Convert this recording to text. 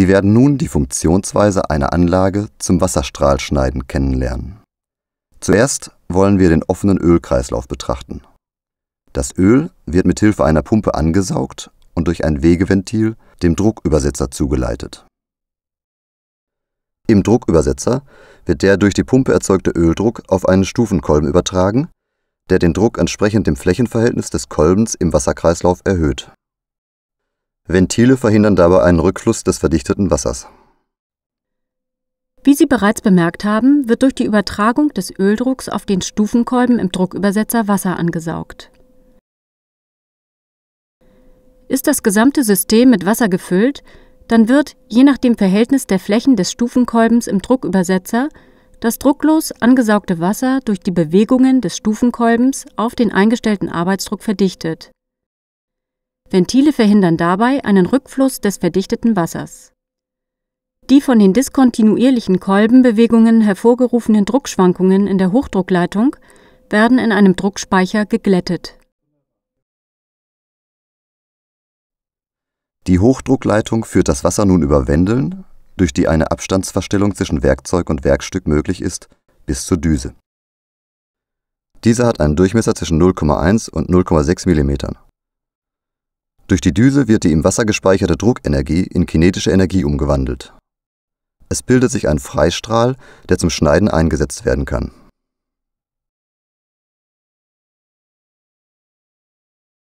Sie werden nun die Funktionsweise einer Anlage zum Wasserstrahlschneiden kennenlernen. Zuerst wollen wir den offenen Ölkreislauf betrachten. Das Öl wird mit Hilfe einer Pumpe angesaugt und durch ein Wegeventil dem Druckübersetzer zugeleitet. Im Druckübersetzer wird der durch die Pumpe erzeugte Öldruck auf einen Stufenkolben übertragen, der den Druck entsprechend dem Flächenverhältnis des Kolbens im Wasserkreislauf erhöht. Ventile verhindern dabei einen Rückfluss des verdichteten Wassers. Wie Sie bereits bemerkt haben, wird durch die Übertragung des Öldrucks auf den Stufenkolben im Druckübersetzer Wasser angesaugt. Ist das gesamte System mit Wasser gefüllt, dann wird, je nach dem Verhältnis der Flächen des Stufenkolbens im Druckübersetzer, das drucklos angesaugte Wasser durch die Bewegungen des Stufenkolbens auf den eingestellten Arbeitsdruck verdichtet. Ventile verhindern dabei einen Rückfluss des verdichteten Wassers. Die von den diskontinuierlichen Kolbenbewegungen hervorgerufenen Druckschwankungen in der Hochdruckleitung werden in einem Druckspeicher geglättet. Die Hochdruckleitung führt das Wasser nun über Wendeln, durch die eine Abstandsverstellung zwischen Werkzeug und Werkstück möglich ist, bis zur Düse. Diese hat einen Durchmesser zwischen 0,1 und 0,6 mm durch die Düse wird die im Wasser gespeicherte Druckenergie in kinetische Energie umgewandelt. Es bildet sich ein Freistrahl, der zum Schneiden eingesetzt werden kann